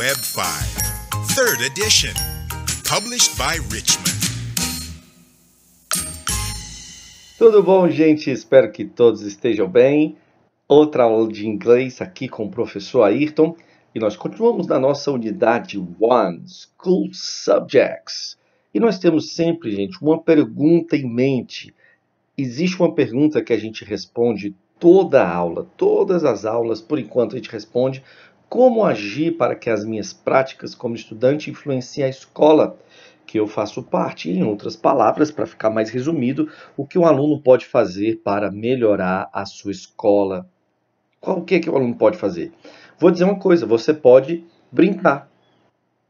Web 5, 3rd edition, published by Richmond. Tudo bom, gente? Espero que todos estejam bem. Outra aula de inglês aqui com o professor Ayrton e nós continuamos na nossa unidade One School Subjects. E nós temos sempre, gente, uma pergunta em mente. Existe uma pergunta que a gente responde toda a aula, todas as aulas, por enquanto a gente responde como agir para que as minhas práticas como estudante influenciem a escola que eu faço parte. Em outras palavras, para ficar mais resumido, o que um aluno pode fazer para melhorar a sua escola? Qual que é que o aluno pode fazer? Vou dizer uma coisa, você pode brincar.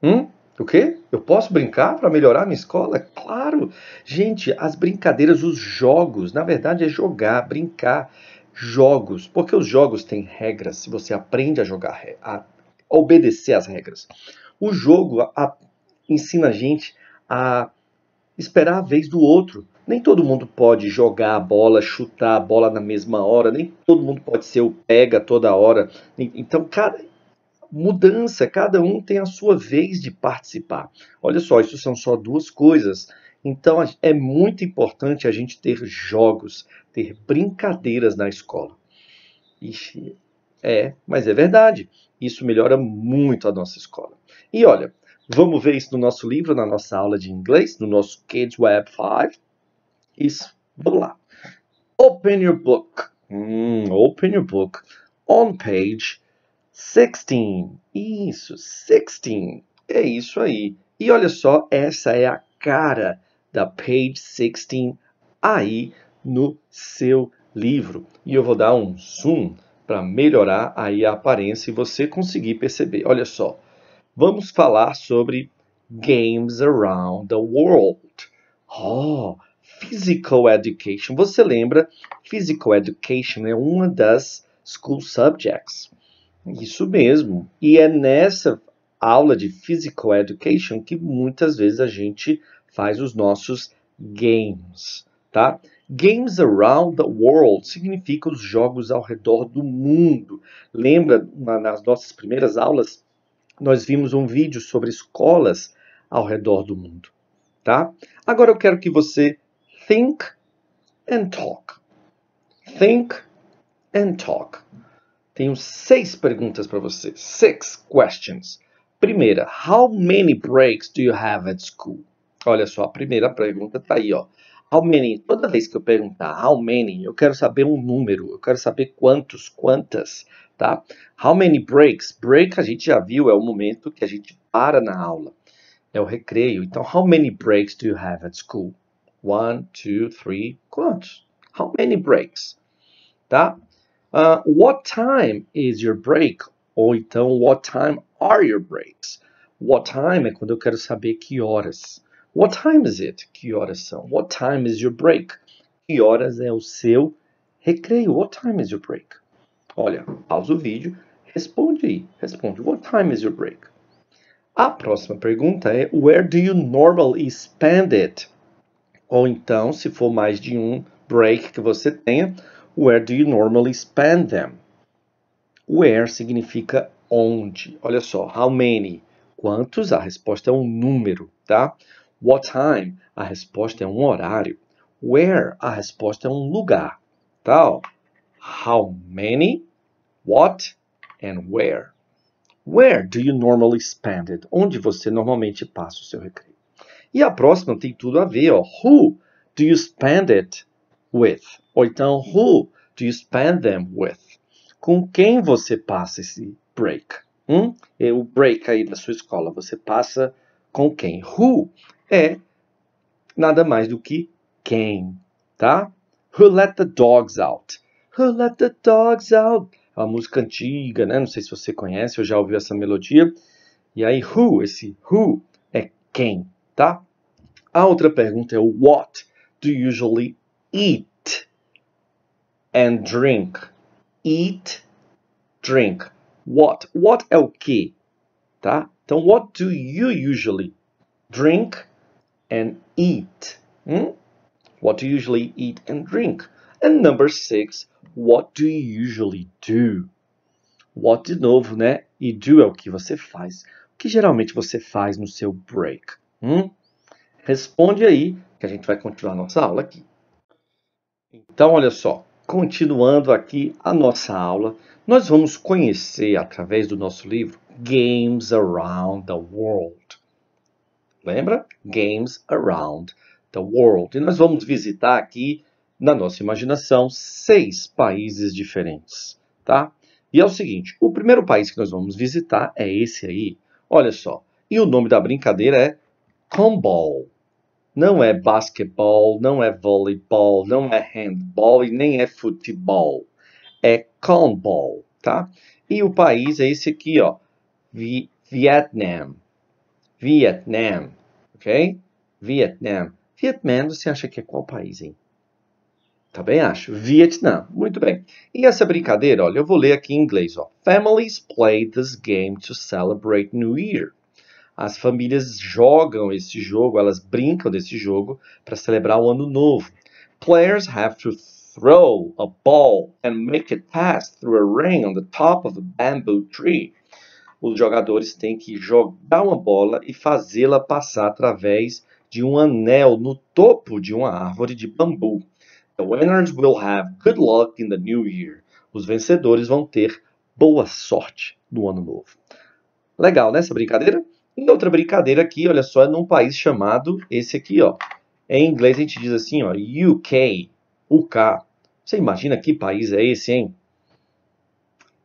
Hum? O quê? Eu posso brincar para melhorar a minha escola? Claro! Gente, as brincadeiras, os jogos, na verdade é jogar, brincar, jogos, porque os jogos têm regras, se você aprende a jogar, a obedecer às regras. O jogo a, a, ensina a gente a esperar a vez do outro. Nem todo mundo pode jogar a bola, chutar a bola na mesma hora, nem todo mundo pode ser o pega toda hora. Então, cada mudança, cada um tem a sua vez de participar. Olha só, isso são só duas coisas então é muito importante a gente ter jogos, ter brincadeiras na escola. Ixi, é, mas é verdade. Isso melhora muito a nossa escola. E olha, vamos ver isso no nosso livro, na nossa aula de inglês, no nosso Kids Web 5. Isso, vamos lá. Open your book. Hum, open your book on page 16. Isso, 16. É isso aí. E olha só, essa é a cara da Page 16 aí no seu livro. E eu vou dar um zoom para melhorar aí a aparência e você conseguir perceber. Olha só, vamos falar sobre Games Around the World. Oh, Physical Education. Você lembra? Physical Education é uma das school subjects. Isso mesmo. E é nessa aula de Physical Education que muitas vezes a gente faz os nossos games, tá? Games around the world significa os jogos ao redor do mundo. Lembra, nas nossas primeiras aulas, nós vimos um vídeo sobre escolas ao redor do mundo, tá? Agora eu quero que você think and talk. Think and talk. Tenho seis perguntas para você. Six questions. Primeira, how many breaks do you have at school? Olha só, a primeira pergunta está aí, ó. How many? Toda vez que eu perguntar how many, eu quero saber um número, eu quero saber quantos, quantas, tá? How many breaks? Break a gente já viu, é o momento que a gente para na aula, é o recreio. Então, how many breaks do you have at school? One, two, three, quantos? How many breaks? Tá? Uh, what time is your break? Ou então, what time are your breaks? What time é quando eu quero saber que horas. What time is it? Que horas são? What time is your break? Que horas é o seu recreio? What time is your break? Olha, pausa o vídeo, responde aí. Responde, what time is your break? A próxima pergunta é, where do you normally spend it? Ou então, se for mais de um break que você tenha, where do you normally spend them? Where significa onde. Olha só, how many? Quantos? A resposta é um número, tá? What time? A resposta é um horário. Where? A resposta é um lugar. Tal. How many? What? And where? Where do you normally spend it? Onde você normalmente passa o seu recreio? E a próxima tem tudo a ver, ó. Who do you spend it with? Ou então, who do you spend them with? Com quem você passa esse break? Hum? É o break aí da sua escola. Você passa com quem? Who é nada mais do que quem, tá? Who let the dogs out? Who let the dogs out? É uma música antiga, né? Não sei se você conhece ou já ouviu essa melodia. E aí, who, esse who é quem, tá? A outra pergunta é o what do you usually eat and drink? Eat, drink. What? What é o que, tá? Então, what do you usually drink and eat. Hmm? What do you usually eat and drink? And number six, what do you usually do? What de novo, né? E do é o que você faz. O que geralmente você faz no seu break? Hum? Responde aí que a gente vai continuar nossa aula aqui. Então, olha só, continuando aqui a nossa aula, nós vamos conhecer através do nosso livro Games Around the World Lembra? Games Around the World. E nós vamos visitar aqui, na nossa imaginação, seis países diferentes, tá? E é o seguinte, o primeiro país que nós vamos visitar é esse aí. Olha só, e o nome da brincadeira é Comball. Não é basquetebol, não é voleibol, não é handball e nem é futebol. É comball, tá? E o país é esse aqui, ó, Vietnam. Vietnam, ok? Vietnam. Vietnam, você acha que é qual país, hein? Também acho. Vietnam. Muito bem. E essa brincadeira, olha, eu vou ler aqui em inglês. Ó. Families play this game to celebrate New Year. As famílias jogam esse jogo, elas brincam desse jogo para celebrar o ano novo. Players have to throw a ball and make it pass through a ring on the top of a bamboo tree os jogadores têm que jogar uma bola e fazê-la passar através de um anel no topo de uma árvore de bambu. The winners will have good luck in the new year. Os vencedores vão ter boa sorte no ano novo. Legal, né, essa brincadeira? E outra brincadeira aqui, olha só, é num país chamado esse aqui, ó. Em inglês a gente diz assim, ó, UK, UK. Você imagina que país é esse, hein?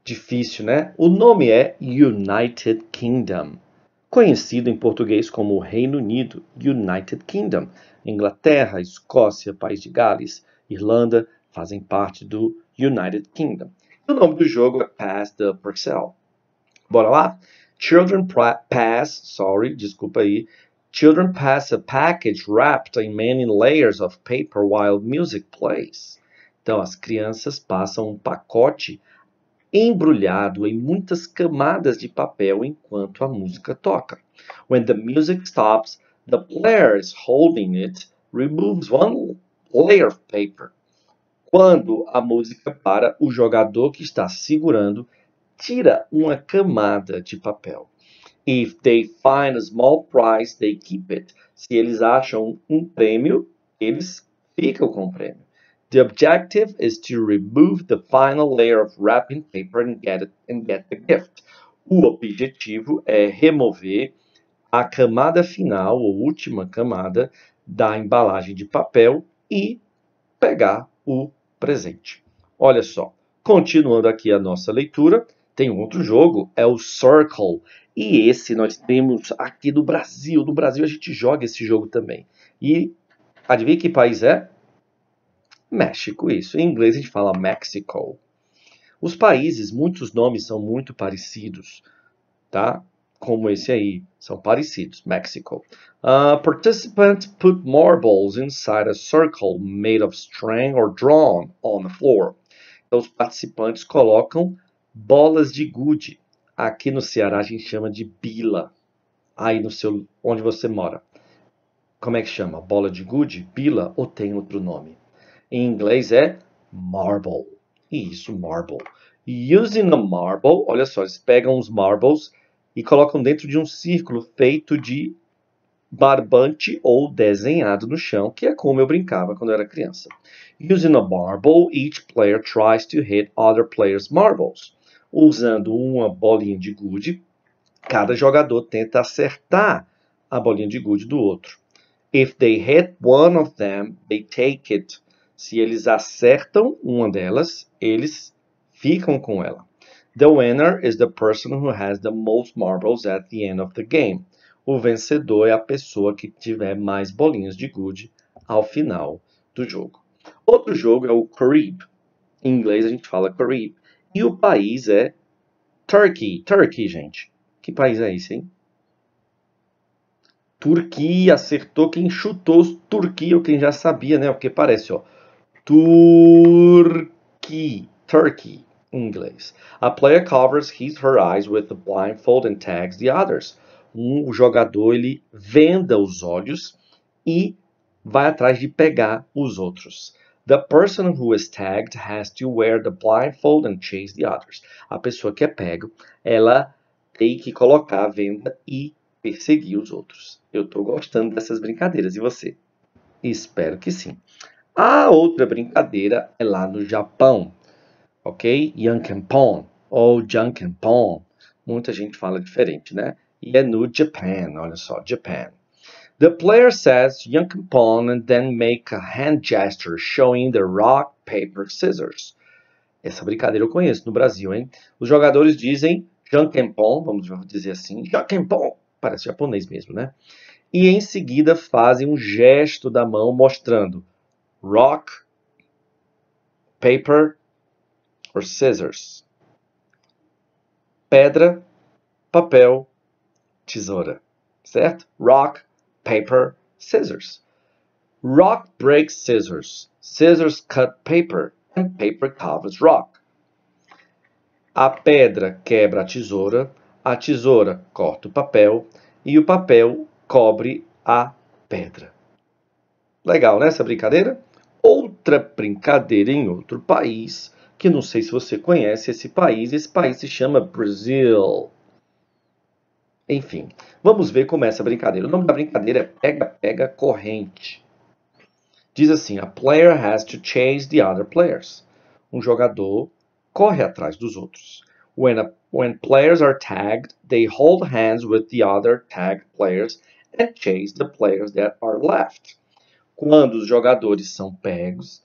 difícil, né? O nome é United Kingdom, conhecido em português como Reino Unido, United Kingdom. Inglaterra, Escócia, País de Gales, Irlanda fazem parte do United Kingdom. O nome do jogo é Pass the Purcell. Bora lá? Children pass, sorry, desculpa aí. Children pass a package wrapped in many layers of paper while music plays. Então, as crianças passam um pacote embrulhado em muitas camadas de papel enquanto a música toca. When the music stops, the player is holding it removes one layer of paper. Quando a música para, o jogador que está segurando tira uma camada de papel. If they find a small prize, they keep it. Se eles acham um prêmio, eles ficam com o prêmio. The objective is to remove the final layer of wrapping paper and get, it, and get the gift. O objetivo é remover a camada final, ou última camada, da embalagem de papel e pegar o presente. Olha só, continuando aqui a nossa leitura, tem outro jogo, é o Circle. E esse nós temos aqui do Brasil. No Brasil a gente joga esse jogo também. E adivinha que país é? México, isso. Em inglês a gente fala Mexico. Os países, muitos nomes são muito parecidos, tá? Como esse aí, são parecidos, Mexico. Uh, ah, participants put marbles inside a circle made of string or drawn on the floor. Então, os participantes colocam bolas de gude. Aqui no Ceará a gente chama de bila. Aí no seu, onde você mora. Como é que chama? Bola de gude? Bila ou tem outro nome? Em inglês é marble. E isso, marble. Using a marble, olha só, eles pegam os marbles e colocam dentro de um círculo feito de barbante ou desenhado no chão, que é como eu brincava quando eu era criança. Using a marble, each player tries to hit other players' marbles. Usando uma bolinha de gude, cada jogador tenta acertar a bolinha de gude do outro. If they hit one of them, they take it se eles acertam uma delas, eles ficam com ela. The winner is the person who has the most marbles at the end of the game. O vencedor é a pessoa que tiver mais bolinhas de gude ao final do jogo. Outro jogo é o Carib. Em inglês a gente fala Carib. E o país é Turkey. Turkey, gente. Que país é esse, hein? Turquia acertou quem chutou Turquia, ou quem já sabia, né? O que parece, ó. Turkey. Turkey, inglês. A player covers his her eyes with the blindfold and tags the others. Um, o jogador ele venda os olhos e vai atrás de pegar os outros. The person who is tagged has to wear the blindfold and chase the others. A pessoa que é pego, ela tem que colocar a venda e perseguir os outros. Eu estou gostando dessas brincadeiras. E você? Espero que sim. A outra brincadeira é lá no Japão, ok? Yankenpon ou Jankenpon. Muita gente fala diferente, né? E é no Japan, olha só, Japan. The player says Yankenpon and then make a hand gesture showing the rock, paper, scissors. Essa brincadeira eu conheço no Brasil, hein? Os jogadores dizem Jankenpon, vamos dizer assim, Jankenpon, parece japonês mesmo, né? E em seguida fazem um gesto da mão mostrando rock, paper or scissors. Pedra, papel, tesoura. Certo? Rock, paper, scissors. Rock breaks scissors. Scissors cut paper and paper covers rock. A pedra quebra a tesoura, a tesoura corta o papel e o papel cobre a pedra. Legal, né, essa brincadeira? outra brincadeira em outro país, que não sei se você conhece esse país, esse país se chama Brasil. Enfim, vamos ver como é essa brincadeira. O nome da brincadeira é Pega Pega Corrente. Diz assim: A player has to chase the other players. Um jogador corre atrás dos outros. When, a, when players are tagged, they hold hands with the other tagged players and chase the players that are left. Quando os jogadores são pegos,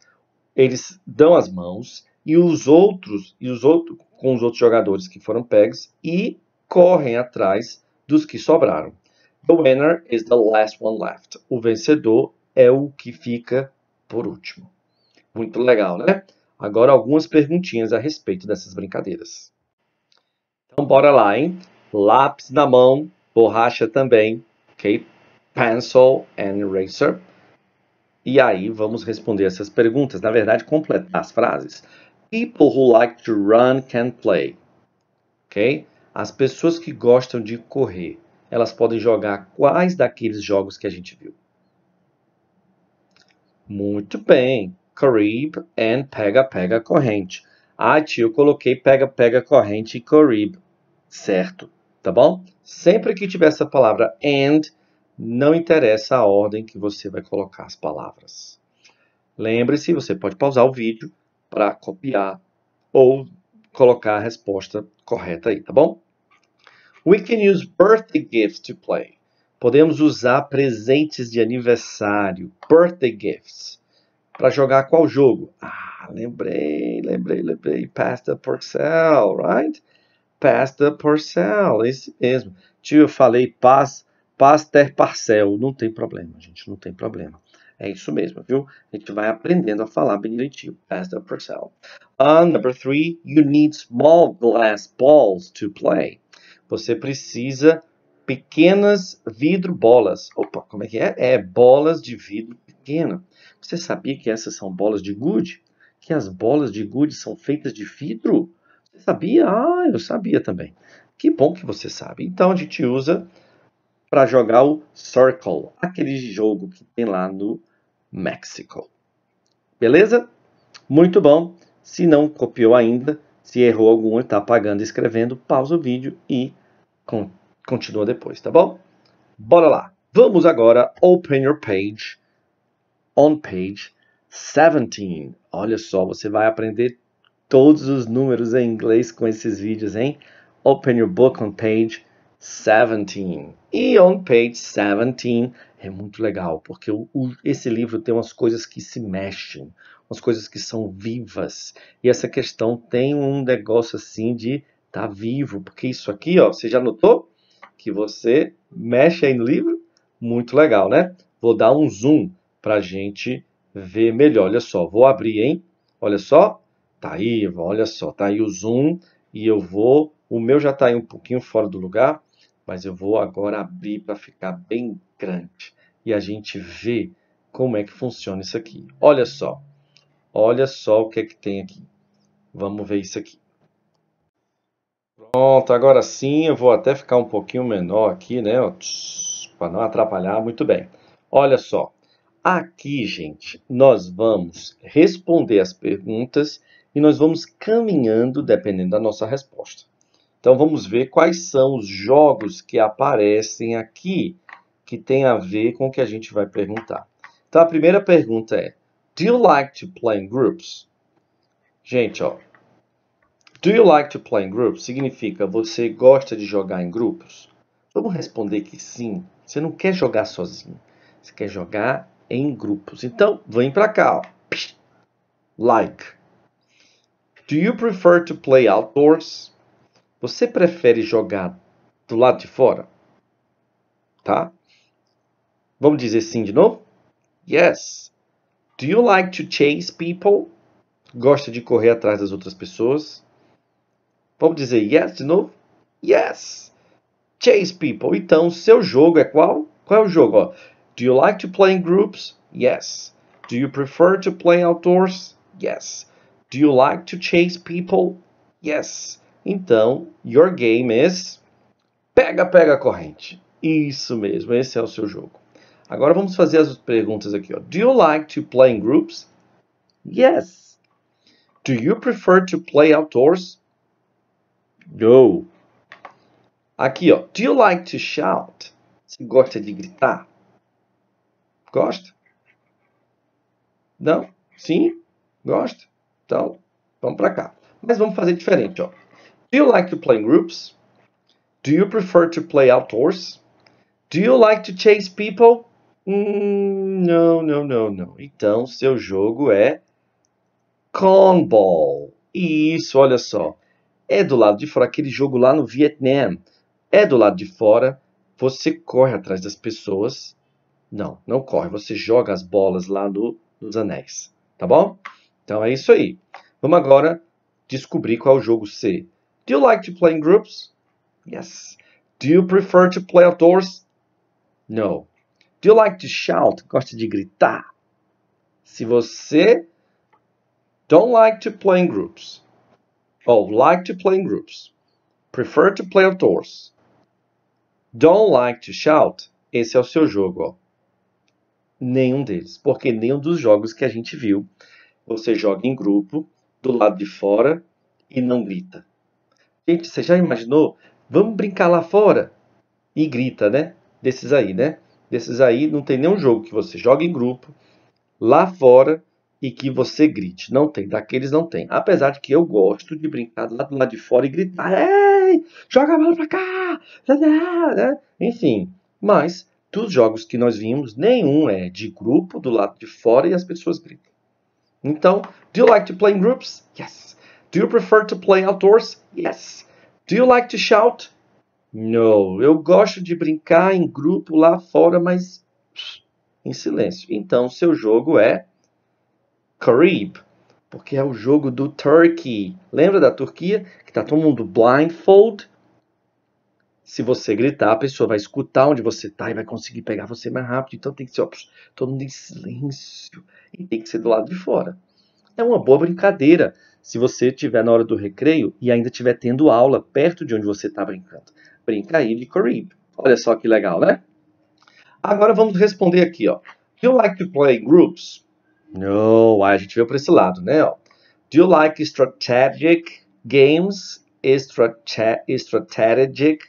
eles dão as mãos e os outros e os outros com os outros jogadores que foram pegos e correm atrás dos que sobraram. The winner is the last one left. O vencedor é o que fica por último. Muito legal, né? Agora algumas perguntinhas a respeito dessas brincadeiras. Então bora lá, hein? Lápis na mão, borracha também, ok? Pencil and eraser. E aí vamos responder essas perguntas, na verdade, completar as frases. People who like to run can play. Ok? As pessoas que gostam de correr, elas podem jogar quais daqueles jogos que a gente viu? Muito bem. Corrib and pega, pega, corrente. Ah, tio, eu coloquei pega, pega, corrente e corrib. Certo, tá bom? Sempre que tiver essa palavra and, não interessa a ordem que você vai colocar as palavras. Lembre-se, você pode pausar o vídeo para copiar ou colocar a resposta correta aí, tá bom? We can use birthday gifts to play. Podemos usar presentes de aniversário, birthday gifts, para jogar qual jogo? Ah, lembrei, lembrei, lembrei. Pasta Porcel, right? Pasta Porcel, esse mesmo. Tio, eu falei paz Pasteur Parcel, não tem problema, gente, não tem problema. É isso mesmo, viu? A gente vai aprendendo a falar bem direitinho. Pasteur Parcel. Uh, number three, you need small glass balls to play. Você precisa pequenas vidro bolas. Opa, como é que é? É bolas de vidro pequena. Você sabia que essas são bolas de gude? Que as bolas de gude são feitas de vidro? Você sabia? Ah, eu sabia também. Que bom que você sabe. Então a gente usa para jogar o Circle, aquele jogo que tem lá no México. Beleza? Muito bom. Se não copiou ainda, se errou alguma, está apagando escrevendo, pausa o vídeo e con continua depois, tá bom? Bora lá. Vamos agora open your page on page 17. Olha só, você vai aprender todos os números em inglês com esses vídeos, hein? Open your book on page 17. E on page 17 é muito legal, porque o, esse livro tem umas coisas que se mexem, umas coisas que são vivas. E essa questão tem um negócio assim de tá vivo, porque isso aqui, ó, você já notou que você mexe aí no livro? Muito legal, né? Vou dar um zoom a gente ver melhor. Olha só, vou abrir, hein? Olha só, tá aí, olha só, tá aí o zoom e eu vou, o meu já tá aí um pouquinho fora do lugar mas eu vou agora abrir para ficar bem grande e a gente vê como é que funciona isso aqui. Olha só, olha só o que é que tem aqui. Vamos ver isso aqui. Pronto, agora sim eu vou até ficar um pouquinho menor aqui, né? Para não atrapalhar, muito bem. Olha só, aqui, gente, nós vamos responder as perguntas e nós vamos caminhando dependendo da nossa resposta. Então vamos ver quais são os jogos que aparecem aqui que tem a ver com o que a gente vai perguntar. Então a primeira pergunta é: Do you like to play in groups? Gente, ó. Do you like to play in groups? Significa você gosta de jogar em grupos? Vamos responder que sim. Você não quer jogar sozinho. Você quer jogar em grupos. Então, vem para cá, ó. Like. Do you prefer to play outdoors? Você prefere jogar do lado de fora? Tá? Vamos dizer sim de novo? Yes. Do you like to chase people? Gosta de correr atrás das outras pessoas? Vamos dizer yes de novo? Yes. Chase people. Então, seu jogo é qual? Qual é o jogo? Ó, do you like to play in groups? Yes. Do you prefer to play outdoors? Yes. Do you like to chase people? Yes. Então, your game is pega, pega a corrente. Isso mesmo, esse é o seu jogo. Agora vamos fazer as perguntas aqui. Ó. Do you like to play in groups? Yes. Do you prefer to play outdoors? No. Aqui, ó. Do you like to shout? Você gosta de gritar? Gosta? Não? Sim? Gosta? Então, vamos para cá. Mas vamos fazer diferente, ó. Do you like to play in groups? Do you prefer to play outdoors? Do you like to chase people? Mm, não, não, não, não. Então, seu jogo é cornball. Isso, olha só. É do lado de fora, aquele jogo lá no Vietnã. É do lado de fora, você corre atrás das pessoas. Não, não corre, você joga as bolas lá no, nos anéis, tá bom? Então é isso aí. Vamos agora descobrir qual é o jogo ser. Do you like to play in groups? Yes. Do you prefer to play outdoors? No. Do you like to shout? Gosta de gritar? Se você don't like to play in groups, ou oh, like to play in groups, prefer to play outdoors, don't like to shout, esse é o seu jogo. Ó. Nenhum deles, porque nenhum dos jogos que a gente viu, você joga em grupo, do lado de fora e não grita. Gente, você já imaginou? Vamos brincar lá fora? E grita, né? Desses aí, né? Desses aí não tem nenhum jogo que você joga em grupo lá fora e que você grite. Não tem, daqueles não tem. Apesar de que eu gosto de brincar lá do lado de fora e gritar: Ei, joga a bola pra cá! Né, né, né? Enfim, mas dos jogos que nós vimos, nenhum é de grupo do lado de fora e as pessoas gritam. Então, do you like to play in groups? Yes! Do you prefer to play outdoors? Yes. Do you like to shout? No. Eu gosto de brincar em grupo lá fora, mas em silêncio. Então, seu jogo é Carib, porque é o jogo do Turkey. Lembra da Turquia? Que tá todo mundo blindfold. Se você gritar, a pessoa vai escutar onde você tá e vai conseguir pegar você mais rápido. Então tem que ser ó, todo mundo em silêncio e tem que ser do lado de fora. É uma boa brincadeira se você tiver na hora do recreio e ainda estiver tendo aula perto de onde você está brincando. Brinca aí de Carib. Olha só que legal, né? Agora vamos responder aqui, ó. Do you like to play groups? No, aí a gente veio para esse lado, né? Ó. Do you like strategic games? Strate strategic,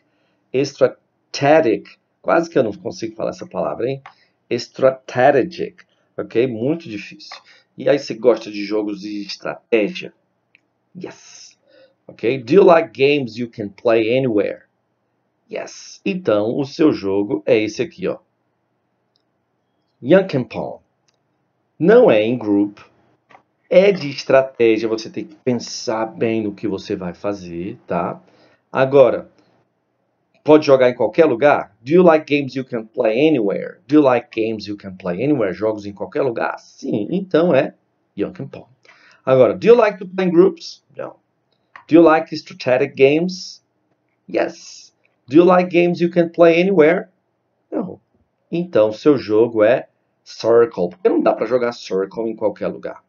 strategic. Quase que eu não consigo falar essa palavra, hein? Strategic, ok? Muito difícil. E aí você gosta de jogos de estratégia? Yes. Ok? Do you like games you can play anywhere? Yes. Então, o seu jogo é esse aqui, ó. Yankenpon. Não é em group. É de estratégia, você tem que pensar bem no que você vai fazer, tá? Agora, pode jogar em qualquer lugar? Do you like games you can play anywhere? Do you like games you can play anywhere? Jogos em qualquer lugar? Sim, então é Yankenpon. Agora, do you like to play in groups? Não. Do you like strategic games? Yes. Do you like games you can play anywhere? Não. Então, seu jogo é Circle. Porque não dá para jogar Circle em qualquer lugar.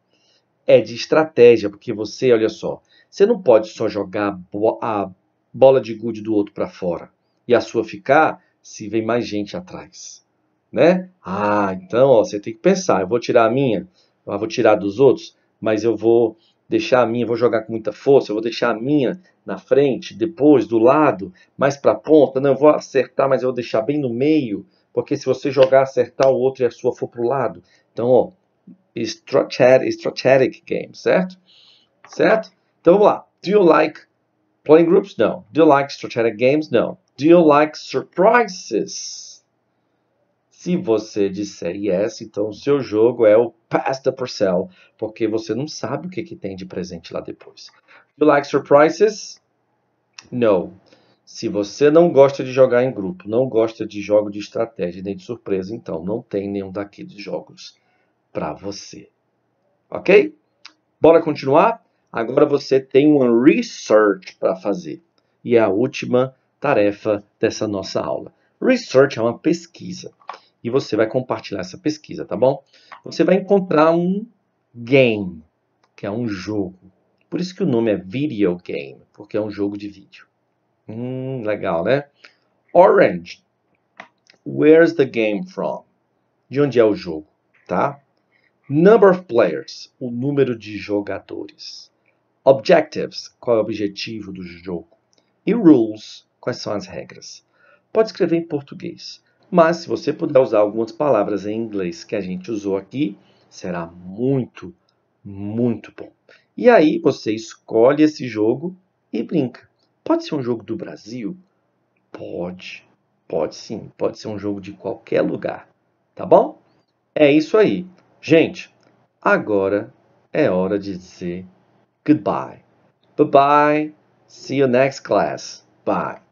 É de estratégia, porque você, olha só, você não pode só jogar a bola de gude do outro para fora e a sua ficar se vem mais gente atrás, né? Ah, então ó, você tem que pensar, eu vou tirar a minha, eu vou tirar dos outros mas eu vou deixar a minha, vou jogar com muita força, eu vou deixar a minha na frente, depois, do lado, mais para a ponta. Não, eu vou acertar, mas eu vou deixar bem no meio, porque se você jogar, acertar o outro e a sua for para o lado. Então, ó, strategic, strategic game, certo? Certo? Então, vamos lá. Do you like playing groups? Não. Do you like strategic games? Não. Do you like surprises? Se você disser yes, então o seu jogo é o pass the Purcell, porque você não sabe o que, que tem de presente lá depois. You like surprises? No. Se você não gosta de jogar em grupo, não gosta de jogo de estratégia nem de surpresa, então não tem nenhum daqueles jogos para você. Ok? Bora continuar? Agora você tem uma research para fazer. E é a última tarefa dessa nossa aula. Research é uma pesquisa e você vai compartilhar essa pesquisa, tá bom? Você vai encontrar um game, que é um jogo. Por isso que o nome é video game, porque é um jogo de vídeo. Hum, legal, né? Orange. Where's the game from? De onde é o jogo, tá? Number of players, o número de jogadores. Objectives, qual é o objetivo do jogo. E rules, quais são as regras. Pode escrever em português. Mas se você puder usar algumas palavras em inglês que a gente usou aqui, será muito, muito bom. E aí você escolhe esse jogo e brinca. Pode ser um jogo do Brasil? Pode. Pode sim, pode ser um jogo de qualquer lugar, tá bom? É isso aí. Gente, agora é hora de dizer goodbye. Bye bye. See you next class. Bye.